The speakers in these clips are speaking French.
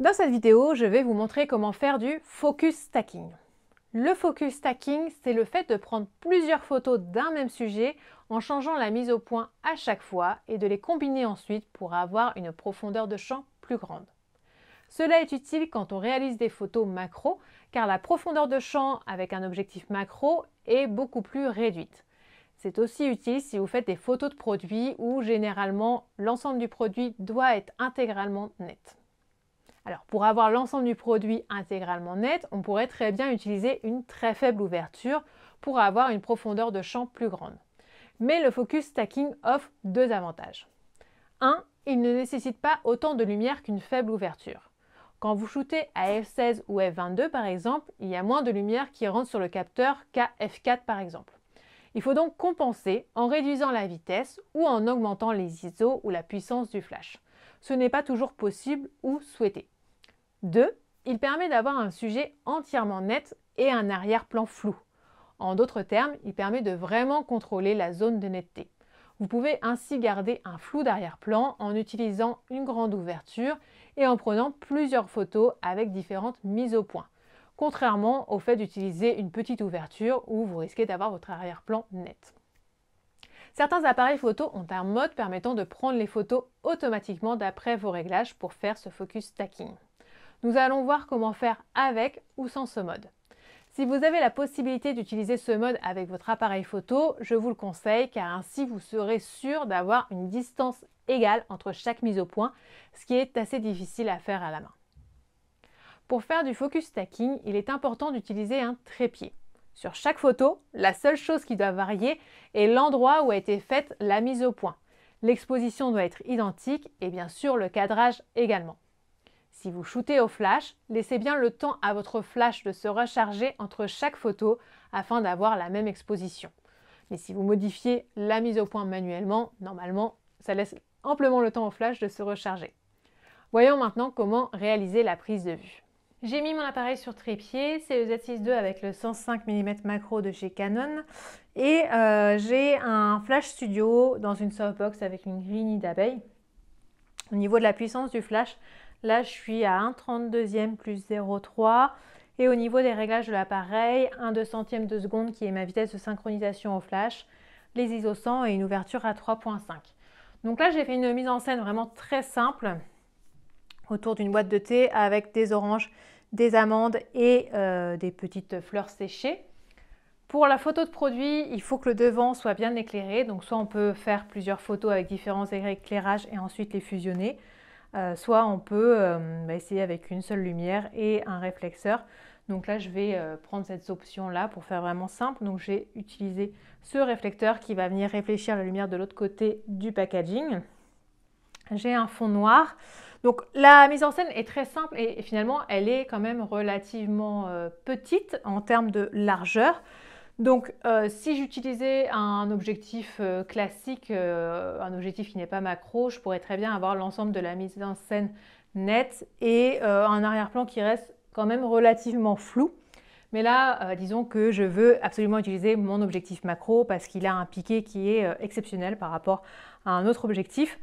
Dans cette vidéo, je vais vous montrer comment faire du focus stacking. Le focus stacking, c'est le fait de prendre plusieurs photos d'un même sujet en changeant la mise au point à chaque fois et de les combiner ensuite pour avoir une profondeur de champ plus grande. Cela est utile quand on réalise des photos macro car la profondeur de champ avec un objectif macro est beaucoup plus réduite. C'est aussi utile si vous faites des photos de produits où généralement l'ensemble du produit doit être intégralement net. Alors pour avoir l'ensemble du produit intégralement net, on pourrait très bien utiliser une très faible ouverture pour avoir une profondeur de champ plus grande. Mais le focus stacking offre deux avantages. 1. Il ne nécessite pas autant de lumière qu'une faible ouverture. Quand vous shootez à F16 ou F22 par exemple, il y a moins de lumière qui rentre sur le capteur qu'à F4 par exemple. Il faut donc compenser en réduisant la vitesse ou en augmentant les ISO ou la puissance du flash. Ce n'est pas toujours possible ou souhaité. 2. il permet d'avoir un sujet entièrement net et un arrière-plan flou. En d'autres termes, il permet de vraiment contrôler la zone de netteté. Vous pouvez ainsi garder un flou d'arrière-plan en utilisant une grande ouverture et en prenant plusieurs photos avec différentes mises au point, contrairement au fait d'utiliser une petite ouverture où vous risquez d'avoir votre arrière-plan net. Certains appareils photo ont un mode permettant de prendre les photos automatiquement d'après vos réglages pour faire ce focus stacking. Nous allons voir comment faire avec ou sans ce mode. Si vous avez la possibilité d'utiliser ce mode avec votre appareil photo, je vous le conseille car ainsi vous serez sûr d'avoir une distance égale entre chaque mise au point, ce qui est assez difficile à faire à la main. Pour faire du focus stacking, il est important d'utiliser un trépied. Sur chaque photo, la seule chose qui doit varier est l'endroit où a été faite la mise au point. L'exposition doit être identique et bien sûr le cadrage également. Si vous shootez au flash, laissez bien le temps à votre flash de se recharger entre chaque photo afin d'avoir la même exposition. Mais si vous modifiez la mise au point manuellement, normalement, ça laisse amplement le temps au flash de se recharger. Voyons maintenant comment réaliser la prise de vue. J'ai mis mon appareil sur trépied, c'est le Z6 II avec le 105 mm macro de chez Canon et euh, j'ai un flash studio dans une softbox avec une grille d'abeille. Au niveau de la puissance du flash, Là, je suis à 1 32e plus 0,3. Et au niveau des réglages de l'appareil, 1 2 centième de seconde qui est ma vitesse de synchronisation au flash, les ISO 100 et une ouverture à 3.5. Donc là, j'ai fait une mise en scène vraiment très simple autour d'une boîte de thé avec des oranges, des amandes et euh, des petites fleurs séchées. Pour la photo de produit, il faut que le devant soit bien éclairé. Donc soit on peut faire plusieurs photos avec différents éclairages et ensuite les fusionner. Euh, soit on peut euh, bah, essayer avec une seule lumière et un réflexeur. Donc là, je vais euh, prendre cette option-là pour faire vraiment simple. Donc j'ai utilisé ce réflecteur qui va venir réfléchir la lumière de l'autre côté du packaging. J'ai un fond noir. Donc la mise en scène est très simple et finalement, elle est quand même relativement petite en termes de largeur. Donc, euh, si j'utilisais un objectif euh, classique, euh, un objectif qui n'est pas macro, je pourrais très bien avoir l'ensemble de la mise en scène nette et un arrière-plan qui reste quand même relativement flou. Mais là, disons que je veux absolument utiliser mon objectif macro parce qu'il a un piqué qui est exceptionnel par rapport à un autre objectif.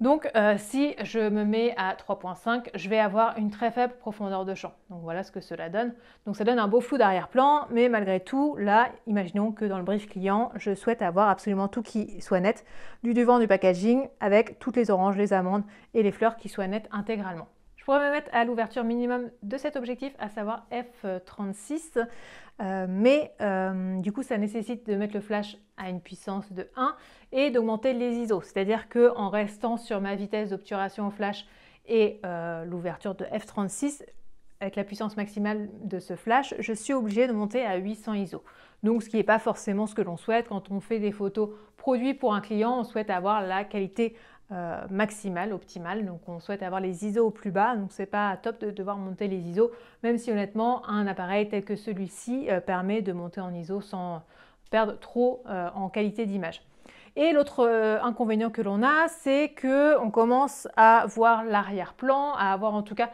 Donc euh, si je me mets à 3.5, je vais avoir une très faible profondeur de champ. Donc voilà ce que cela donne. Donc ça donne un beau flou d'arrière-plan, mais malgré tout, là, imaginons que dans le brief client, je souhaite avoir absolument tout qui soit net, du devant du packaging, avec toutes les oranges, les amandes et les fleurs qui soient nettes intégralement. Je pourrais me mettre à l'ouverture minimum de cet objectif, à savoir F36. Euh, mais euh, du coup, ça nécessite de mettre le flash à une puissance de 1 et d'augmenter les ISO. C'est-à-dire qu'en restant sur ma vitesse d'obturation au flash et euh, l'ouverture de F36, avec la puissance maximale de ce flash, je suis obligée de monter à 800 ISO. Donc ce qui n'est pas forcément ce que l'on souhaite quand on fait des photos produits pour un client, on souhaite avoir la qualité euh, maximale, optimale. Donc on souhaite avoir les ISO au plus bas, donc c'est pas top de devoir monter les ISO, même si honnêtement un appareil tel que celui-ci euh, permet de monter en ISO sans perdre trop euh, en qualité d'image. Et l'autre inconvénient que l'on a, c'est que on commence à voir l'arrière-plan, à avoir en tout cas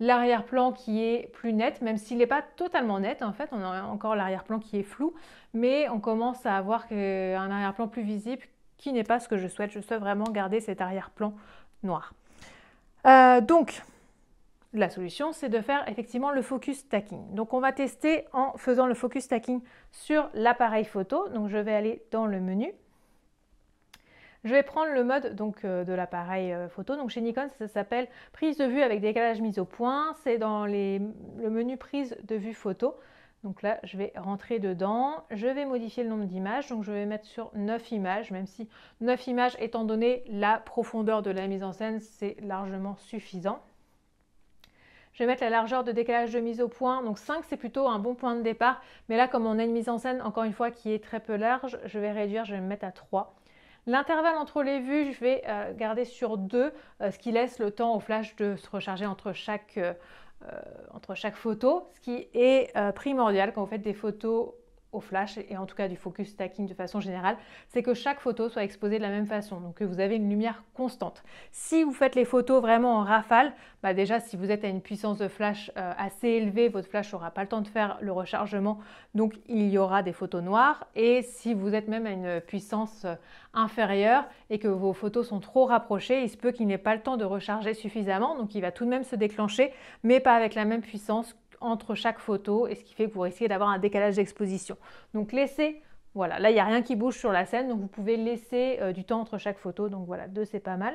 l'arrière-plan qui est plus net, même s'il n'est pas totalement net en fait, on a encore l'arrière-plan qui est flou, mais on commence à avoir un arrière-plan plus visible qui n'est pas ce que je souhaite. Je souhaite vraiment garder cet arrière-plan noir. Euh, donc, la solution, c'est de faire effectivement le focus stacking. Donc, on va tester en faisant le focus stacking sur l'appareil photo. Donc, je vais aller dans le menu. Je vais prendre le mode donc, euh, de l'appareil euh, photo. Donc chez Nikon, ça s'appelle prise de vue avec décalage mise au point. C'est dans le menu prise de vue photo. Donc là, je vais rentrer dedans. Je vais modifier le nombre d'images. Donc je vais mettre sur 9 images, même si 9 images, étant donné la profondeur de la mise en scène, c'est largement suffisant. Je vais mettre la largeur de décalage de mise au point. Donc 5, c'est plutôt un bon point de départ. Mais là, comme on a une mise en scène, encore une fois, qui est très peu large, je vais réduire, je vais me mettre à 3. L'intervalle entre les vues, je vais euh, garder sur 2, euh, ce qui laisse le temps au flash de se recharger entre chaque, euh, entre chaque photo, ce qui est primordial quand vous faites des photos flash et en tout cas du focus stacking de façon générale, c'est que chaque photo soit exposée de la même façon, donc que vous avez une lumière constante. Si vous faites les photos vraiment en rafale, bah, déjà si vous êtes à une puissance de flash euh, assez élevée, votre flash n'aura pas le temps de faire le rechargement, donc il y aura des photos noires. Et si vous êtes même à une puissance euh, inférieure et que vos photos sont trop rapprochées, il se peut qu'il n'ait pas le temps de recharger suffisamment, donc il va tout de même se déclencher, mais pas avec la même puissance entre chaque photo et ce qui fait que vous risquez d'avoir un décalage d'exposition. Donc laissez, voilà, là il n'y a rien qui bouge sur la scène, donc vous pouvez laisser euh, du temps entre chaque photo, donc voilà, deux c'est pas mal.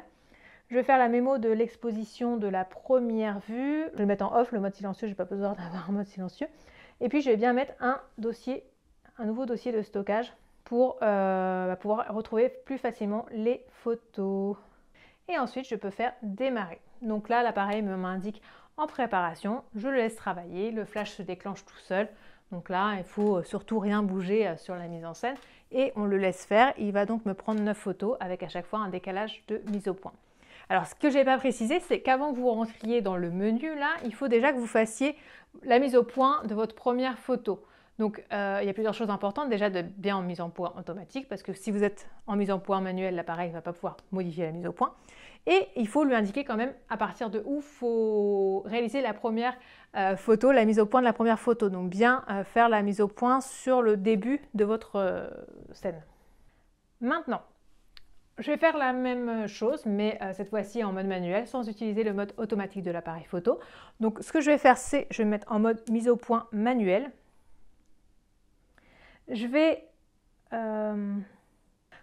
Je vais faire la mémo de l'exposition de la première vue. Je vais le mettre en off, le mode silencieux, je n'ai pas besoin d'avoir un mode silencieux. Et puis je vais bien mettre un dossier, un nouveau dossier de stockage pour euh, bah, pouvoir retrouver plus facilement les photos. Et ensuite, je peux faire démarrer. Donc là, l'appareil m'indique en préparation, je le laisse travailler, le flash se déclenche tout seul. Donc là, il faut euh, surtout rien bouger euh, sur la mise en scène et on le laisse faire. Il va donc me prendre 9 photos avec à chaque fois un décalage de mise au point. Alors ce que je n'ai pas précisé, c'est qu'avant que vous rentriez dans le menu, là, il faut déjà que vous fassiez la mise au point de votre première photo. Donc euh, il y a plusieurs choses importantes, déjà de bien en mise en point automatique, parce que si vous êtes en mise en point manuelle, l'appareil ne va pas pouvoir modifier la mise au point. Et il faut lui indiquer quand même à partir de où il faut réaliser la première euh, photo, la mise au point de la première photo. Donc bien euh, faire la mise au point sur le début de votre euh, scène. Maintenant, je vais faire la même chose, mais cette fois-ci en mode manuel, sans utiliser le mode automatique de l'appareil photo. Donc ce que je vais faire, c'est je vais mettre en mode mise au point manuel. Je vais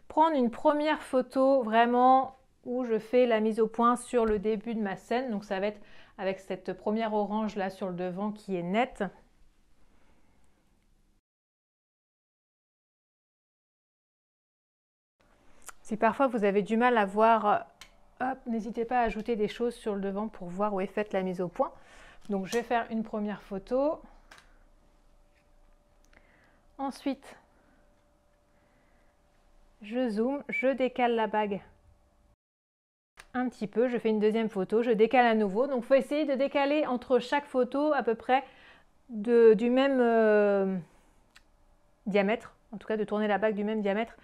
prendre une première photo vraiment où je fais la mise au point sur le début de ma scène. Donc ça va être avec cette première orange là sur le devant qui est nette. Si parfois vous avez du mal à voir, n'hésitez pas à ajouter des choses sur le devant pour voir où est faite la mise au point. Donc je vais faire une première photo. Ensuite, je zoome, je décale la bague un petit peu, je fais une deuxième photo, je décale à nouveau. Donc il faut essayer de décaler entre chaque photo à peu près de, du même euh, diamètre, en tout cas de tourner la bague du même diamètre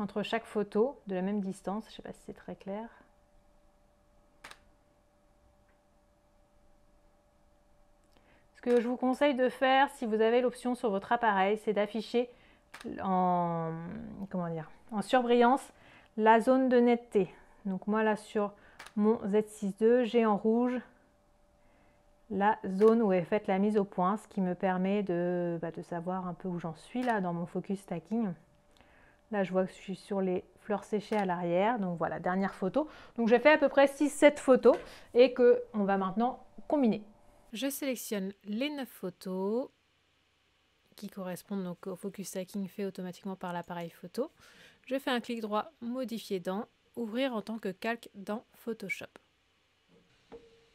entre chaque photo, de la même distance. Je sais pas si c'est très clair. Ce que je vous conseille de faire si vous avez l'option sur votre appareil, c'est d'afficher en, comment dire, en surbrillance la zone de netteté. Donc moi là sur mon Z62, j'ai en rouge la zone où est faite la mise au point, ce qui me permet bah, de, savoir un peu où j'en suis là dans mon focus stacking. Là, je vois que je suis sur les fleurs séchées à l'arrière. Donc voilà, dernière photo. Donc j'ai fait à peu près 6-7 photos et que on va maintenant combiner. Je sélectionne les 9 photos qui correspondent au focus stacking fait automatiquement par l'appareil photo. Je fais un clic droit, modifier dans ouvrir en tant que calque dans Photoshop.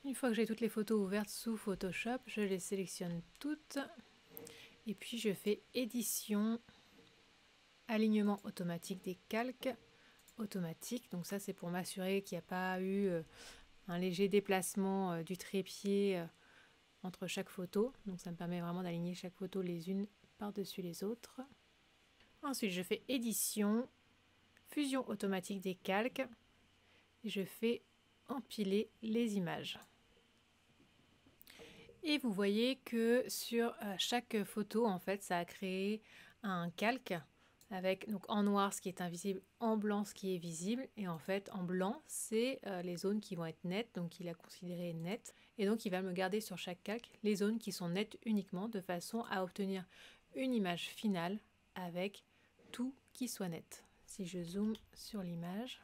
Une fois que j'ai toutes les photos ouvertes sous Photoshop, je les sélectionne toutes et puis je fais édition, alignement automatique des calques, automatique. Donc ça c'est pour m'assurer qu'il n'y a pas eu euh, un léger déplacement euh, du trépied euh, entre chaque photo. Donc ça me permet vraiment d'aligner chaque photo les unes par-dessus les autres. Ensuite je fais édition, fusion automatique des calques. Je fais empiler les images. Et vous voyez que sur euh, chaque photo, en fait, ça a créé un calque avec donc en noir ce qui est invisible, en blanc ce qui est visible, et en fait en blanc c'est euh, les zones qui vont être nettes, donc il a considéré net et donc il va me garder sur chaque calque les zones qui sont nettes uniquement de façon à obtenir une image finale avec tout qui soit net. Si je zoome sur l'image,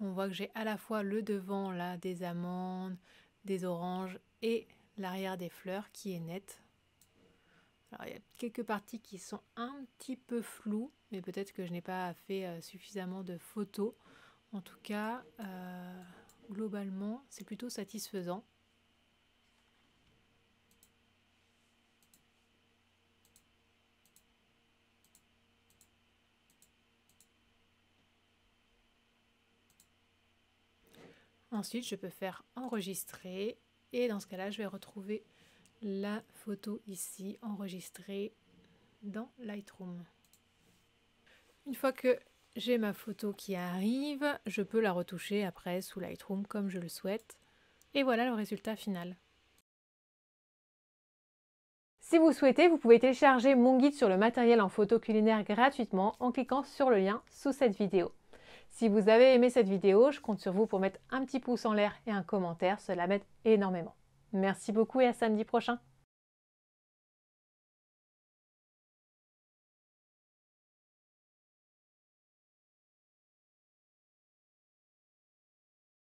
on voit que j'ai à la fois le devant là des amandes, des oranges et l'arrière des fleurs qui est net. il y a quelques parties qui sont un petit peu floues, mais peut-être que je n'ai pas fait euh, suffisamment de photos. En tout cas, euh, globalement, c'est plutôt satisfaisant. Ensuite, je peux faire enregistrer et dans ce cas-là, je vais retrouver la photo ici enregistrée dans Lightroom. Une fois que j'ai ma photo qui arrive, je peux la retoucher après sous Lightroom comme je le souhaite. Et voilà le résultat final. Si vous souhaitez, vous pouvez télécharger mon guide sur le matériel en photo culinaire gratuitement en cliquant sur le lien sous cette vidéo. Si vous avez aimé cette vidéo, je compte sur vous pour mettre un petit pouce en l'air et un commentaire, cela m'aide énormément. Merci beaucoup et à samedi prochain